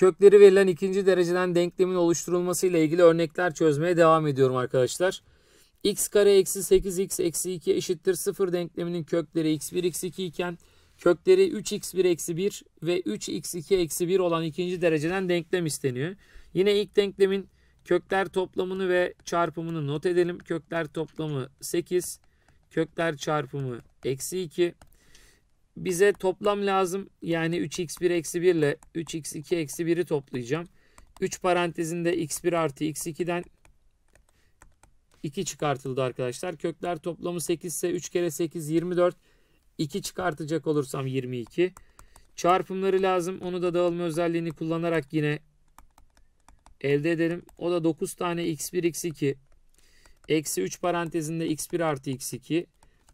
Kökleri verilen ikinci dereceden denklemin oluşturulması ile ilgili örnekler çözmeye devam ediyorum arkadaşlar. x kare eksi 8x eksi 2 eşittir 0 denkleminin kökleri x1 x2 iken kökleri 3x1 eksi 1 ve 3x2 eksi 1 olan ikinci dereceden denklem isteniyor. Yine ilk denklemin kökler toplamını ve çarpımını not edelim. Kökler toplamı 8, kökler çarpımı eksi 2 bize toplam lazım. Yani 3x1 eksi 1 ile 3x2 eksi 1'i toplayacağım. 3 parantezinde x1 artı x2'den 2 çıkartıldı arkadaşlar. Kökler toplamı 8 ise 3 kere 8 24. 2 çıkartacak olursam 22. Çarpımları lazım. Onu da dağılma özelliğini kullanarak yine elde edelim. O da 9 tane x1 x2 eksi 3 parantezinde x1 artı x2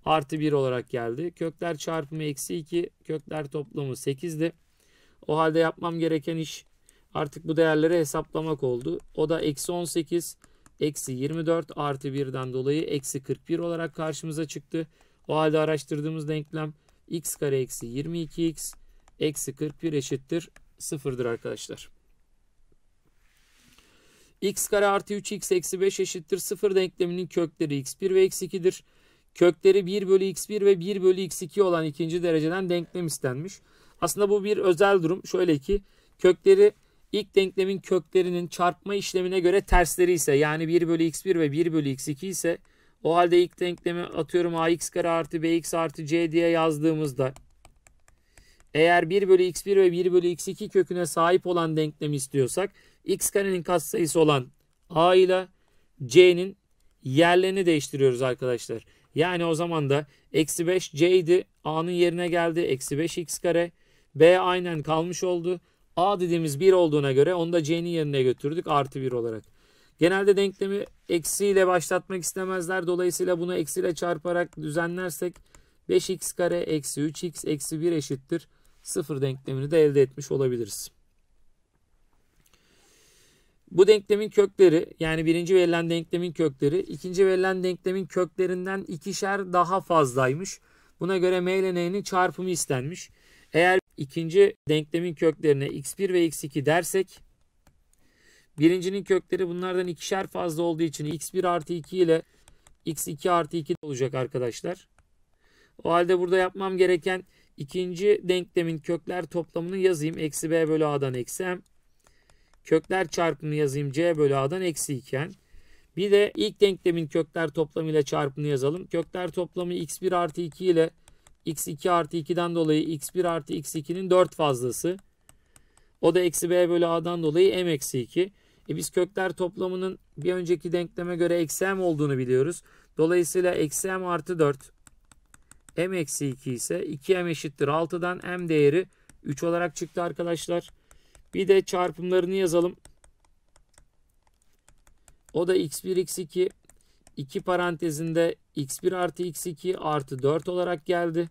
artı 1 olarak geldi. Kökler çarpımı eksi 2, kökler toplamı 8'di. O halde yapmam gereken iş artık bu değerleri hesaplamak oldu. O da eksi 18, eksi 24 artı 1'den dolayı eksi 41 olarak karşımıza çıktı. O halde araştırdığımız denklem x kare eksi 22x eksi 41 eşittir sıfırdır arkadaşlar. x kare artı 3x eksi 5 eşittir sıfır denkleminin kökleri x1 ve x2'dir kökleri 1 bölü x1 ve 1 bölü x2 olan ikinci dereceden denklem istenmiş. Aslında bu bir özel durum. Şöyle ki kökleri ilk denklemin köklerinin çarpma işlemine göre tersleri ise yani 1 bölü x1 ve 1 bölü x2 ise o halde ilk denklemi atıyorum ax kare artı bx artı c diye yazdığımızda eğer 1 bölü x1 ve 1 bölü x2 köküne sahip olan denklemi istiyorsak x karenin katsayısı olan a ile c'nin yerlerini değiştiriyoruz arkadaşlar. Yani o zaman da eksi 5 c idi. A'nın yerine geldi. Eksi 5 x kare. B aynen kalmış oldu. A dediğimiz 1 olduğuna göre onu da c'nin yerine götürdük artı 1 olarak. Genelde denklemi eksiyle başlatmak istemezler. Dolayısıyla bunu eksiyle çarparak düzenlersek 5x kare eksi 3x eksi 1 eşittir. sıfır denklemini de elde etmiş olabiliriz. Bu denklemin kökleri yani birinci verilen denklemin kökleri ikinci verilen denklemin köklerinden ikişer daha fazlaymış. Buna göre m ile n'nin çarpımı istenmiş. Eğer ikinci denklemin köklerine x1 ve x2 dersek birincinin kökleri bunlardan ikişer fazla olduğu için x1 artı 2 ile x2 artı 2 olacak arkadaşlar. O halde burada yapmam gereken ikinci denklemin kökler toplamını yazayım. Eksi b bölü a'dan eksi m kökler çarpımını yazayım c bölü a'dan eksi iken. Bir de ilk denklemin kökler toplamı ile çarpımını yazalım. Kökler toplamı x1 artı 2 ile x2 artı 2'den dolayı x1 artı x2'nin 4 fazlası. O da eksi b bölü a'dan dolayı m eksi 2. E biz kökler toplamının bir önceki denkleme göre eksi m olduğunu biliyoruz. Dolayısıyla eksi m artı 4 m eksi 2 ise 2m eşittir 6'dan m değeri 3 olarak çıktı arkadaşlar. Bir de çarpımlarını yazalım. O da x1 x2 2 parantezinde x1 artı x2 artı 4 olarak geldi.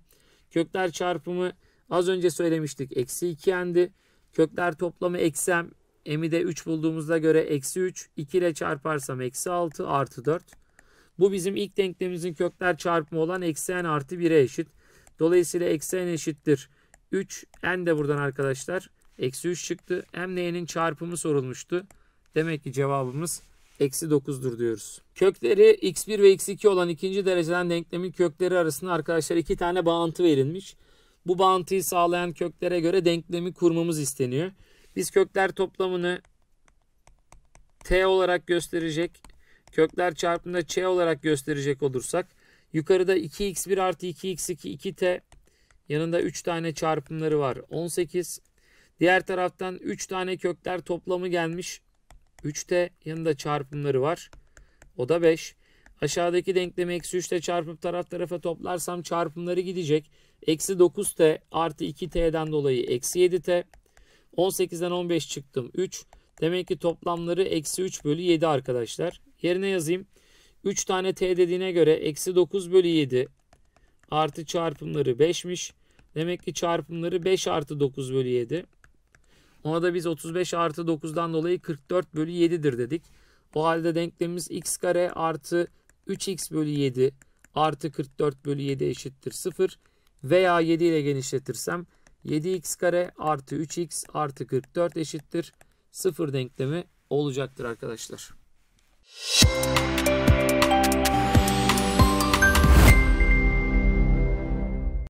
Kökler çarpımı az önce söylemiştik eksi 2 endi. Kökler toplamı eksem emi de 3 bulduğumuzda göre eksi 3 2 ile çarparsam eksi 6 artı 4. Bu bizim ilk denklemimizin kökler çarpımı olan eksi n artı 1'e eşit. Dolayısıyla eksi n eşittir 3 n de buradan arkadaşlar Eksi 3 çıktı. Hem n'nin çarpımı sorulmuştu. Demek ki cevabımız eksi 9'dur diyoruz. Kökleri x1 ve x2 olan ikinci dereceden denklemin kökleri arasında arkadaşlar iki tane bağıntı verilmiş. Bu bağıntıyı sağlayan köklere göre denklemi kurmamız isteniyor. Biz kökler toplamını t olarak gösterecek, kökler çarpımında ç olarak gösterecek olursak yukarıda 2x1 artı 2x2 2t yanında 3 tane çarpımları var. 18 Diğer taraftan 3 tane kökler toplamı gelmiş. 3'te yanında çarpımları var. O da 5. Aşağıdaki denklemi eksi 3 ile çarpıp taraf tarafa toplarsam çarpımları gidecek. Eksi 9t artı 2t'den dolayı eksi 7t. 18'den 15 çıktım 3. Demek ki toplamları eksi 3 bölü 7 arkadaşlar. Yerine yazayım. 3 tane t dediğine göre eksi 9 bölü 7 artı çarpımları 5'miş. Demek ki çarpımları 5 artı 9 bölü 7. Ona da biz 35 artı 9'dan dolayı 44 bölü 7'dir dedik. O halde denklemimiz x kare artı 3x bölü 7 artı 44 bölü 7 eşittir 0. Veya 7 ile genişletirsem 7x kare artı 3x artı 44 eşittir 0 denklemi olacaktır arkadaşlar. Müzik